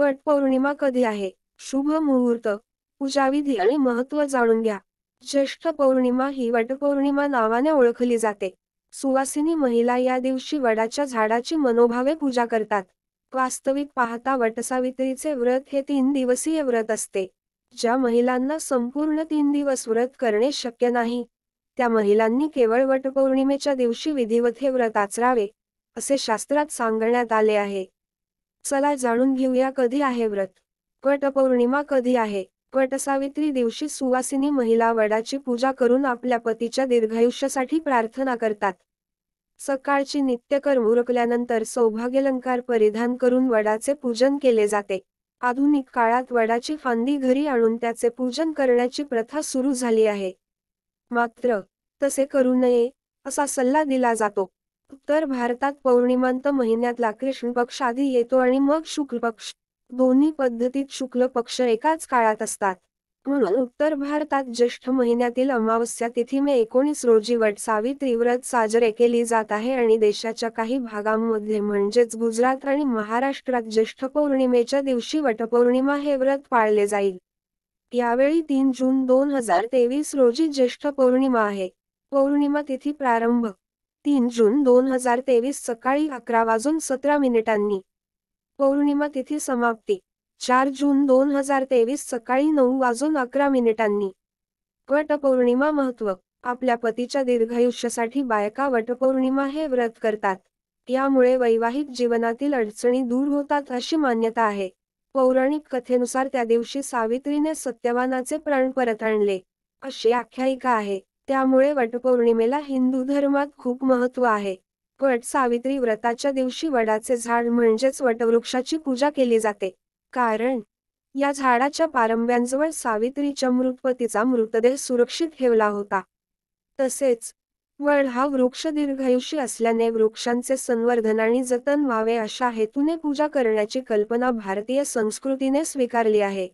वट पौर्णिमा कधी आहे शुभ मुहूर्त पूजाविधी आणि महत्व जाणून घ्या ज्येष्ठ पौर्णिमा ही वटपौर्णिमा नावाने ओळखली जाते सुवासिनी महिला या दिवशी वडाच्या झाडाची मनोभावे पूजा करतात वास्तविक पाहता वटसावित्रीचे व्रत हे तीन दिवसीय व्रत असते ज्या महिलांना संपूर्ण तीन दिवस व्रत करणे शक्य नाही त्या महिलांनी केवळ वटपौर्णिमेच्या दिवशी विधिवत हे व्रत आचरावे असे शास्त्रात सांगण्यात आले आहे चला जाणून घेऊया कधी आहे व्रत कट पौर्णिमा कधी आहे कट सावित्री दिवशी सुवासिनी महिला वडाची पूजा करून आपल्या पतीच्या दीर्घायुष्यासाठी प्रार्थना करतात सकाळची नित्यकर्म उरकल्यानंतर सौभाग्यलंकार परिधान करून वडाचे पूजन केले जाते आधुनिक काळात वडाची फांदी घरी आणून त्याचे पूजन करण्याची प्रथा सुरू झाली आहे मात्र तसे करू नये असा सल्ला दिला जातो उत्तर भारतात पौर्णिमांत महिन्यात कृष्ण पक्ष आधी येतो आणि मग शुक्ल पक्ष दोन्ही पद्धतीत शुक्ल पक्ष एकाच काळात असतात म्हणून उत्तर भारतात ज्येष्ठ महिन्यातील अमावस्या तिथी मे एकोणीस रोजी वट सावित्री व्रत साजरे केली जात आहे आणि देशाच्या काही भागांमध्ये म्हणजेच गुजरात आणि महाराष्ट्रात ज्येष्ठ पौर्णिमेच्या दिवशी वटपौर्णिमा हे व्रत पाळले जाईल यावेळी तीन जून दोन हजार तेवीस रोजी ज्येष्ठ पौर्णिमा आहे पौर्णिमा तिथी प्रारंभ तीन जून दोन हजार तेवीस सकाळी अकरा वाजून सतरा मिनिटांनी पौर्णिमा तिथी समाप्ती चार जून दोन हजार तेवीस सकाळी नऊ वाजून अकरा मिनिटांनी वटपौर्णिमा महत्व आपल्या पतीच्या दीर्घायुष्यासाठी बायका वटपौर्णिमा हे व्रत करतात यामुळे वैवाहिक जीवनातील अडचणी दूर होतात अशी मान्यता आहे पौराणिक कथेनुसार त्या दिवशी सावित्रीने सत्यवानाचे प्राण परत आणले अशी आख्यायिका आहे त्यामुळे वटपौर्णिमेला हिंदू धर्मात खूप महत्व आहे वट सावित्री व्रताच्या दिवशी वडाचे झाड म्हणजेच वटवृक्षाची पूजा केली जाते कारण या झाडाच्या पारंब्यांजवळ सावित्रीच्या मृतपतीचा मृतदेह सुरक्षित ठेवला होता तसेच वड हा वृक्ष दीर्घायुषी असल्याने वृक्षांचे संवर्धन आणि जतन व्हावे अशा हेतूने पूजा करण्याची कल्पना भारतीय संस्कृतीने स्वीकारली आहे